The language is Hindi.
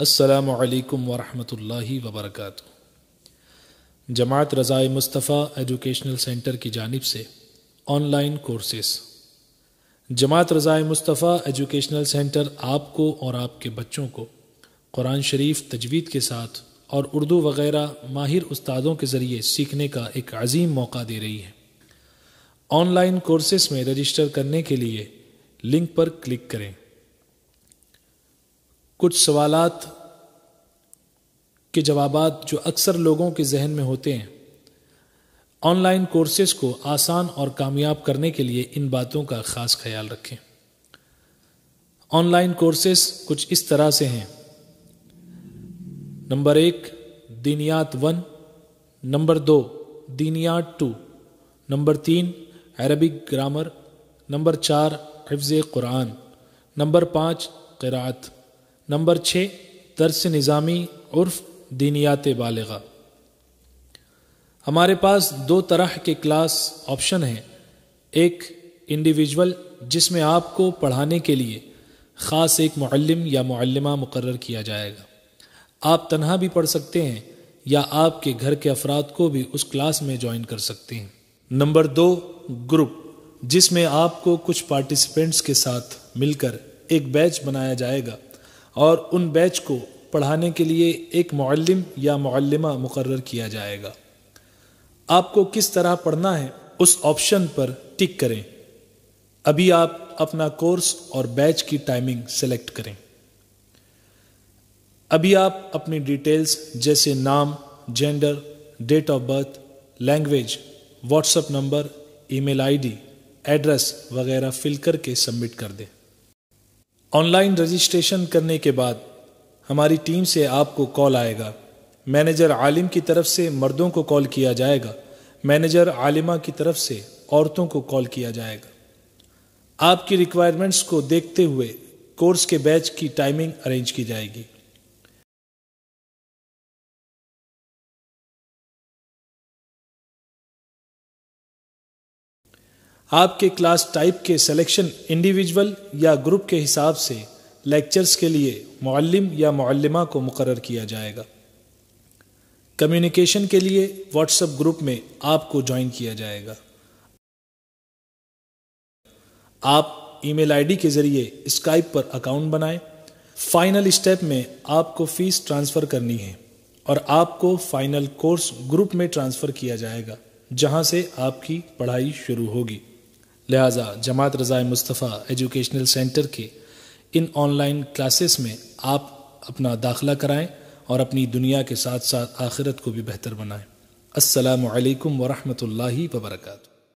असलकम वरहमल वबरक जमात रज़ाए मुस्तफ़ा एजुकेशनल सेंटर की जानब से online courses Jamaat Raza e Mustafa educational centre आपको और आपके बच्चों को कुरान शरीफ तजवीद के साथ और उर्दू वगैरह माहिर उस्तादों के ज़रिए सीखने का एक अजीम मौका दे रही है ऑनलाइन कोर्सेस में रजिस्टर करने के लिए लिंक पर क्लिक करें कुछ सवालात के जवाब जो अक्सर लोगों के जहन में होते हैं ऑनलाइन कोर्सेज को आसान और कामयाब करने के लिए इन बातों का खास ख्याल रखें ऑनलाइन कोर्सेज कुछ इस तरह से हैं नंबर एक दीनियात वन नंबर दो दीनियात टू नंबर तीन अरबिक ग्रामर नंबर चार हफ्ज़ कुरान नंबर पाँच क़रात नंबर छः दरस निज़ामी उर्फ दीनियात बालगा हमारे पास दो तरह के क्लास ऑप्शन हैं एक इंडिविजुअल जिसमें आपको पढ़ाने के लिए ख़ास एक मुल्म या मुल्मा मुकर किया जाएगा आप तनहा भी पढ़ सकते हैं या आपके घर के अफराद को भी उस क्लास में ज्वाइन कर सकते हैं नंबर दो ग्रुप जिसमें आपको कुछ पार्टिसिपेंट्स के साथ मिलकर एक बैच बनाया जाएगा और उन बैच को पढ़ाने के लिए एक मल्लम या मल्लमा मुकर किया जाएगा आपको किस तरह पढ़ना है उस ऑप्शन पर टिक करें अभी आप अपना कोर्स और बैच की टाइमिंग सेलेक्ट करें अभी आप अपनी डिटेल्स जैसे नाम gender date of birth language WhatsApp number email ID, address वगैरह फिल करके सबमिट कर दें ऑनलाइन रजिस्ट्रेशन करने के बाद हमारी टीम से आपको कॉल आएगा मैनेजर आलिम की तरफ से मर्दों को कॉल किया जाएगा मैनेजर आलिमा की तरफ से औरतों को कॉल किया जाएगा आपकी रिक्वायरमेंट्स को देखते हुए कोर्स के बैच की टाइमिंग अरेंज की जाएगी आपके क्लास टाइप के सिलेक्शन इंडिविजुअल या ग्रुप के हिसाब से लेक्चर्स के लिए मौलम या मौलमा को मुकर किया जाएगा कम्युनिकेशन के लिए व्हाट्सएप ग्रुप में आपको ज्वाइन किया जाएगा आप ईमेल आईडी के ज़रिए स्काइप पर अकाउंट बनाएं फाइनल स्टेप में आपको फ़ीस ट्रांसफ़र करनी है और आपको फाइनल कोर्स ग्रुप में ट्रांसफ़र किया जाएगा जहां से आपकी पढ़ाई शुरू होगी लिहाजा जमात रज़ा मुस्तफ़ा एजुकेशनल सेंटर के इन ऑनलाइन क्लासेस में आप अपना दाखिला कराएं और अपनी दुनिया के साथ साथ आखिरत को भी बेहतर बनाएं असलकम वरहमल वर्का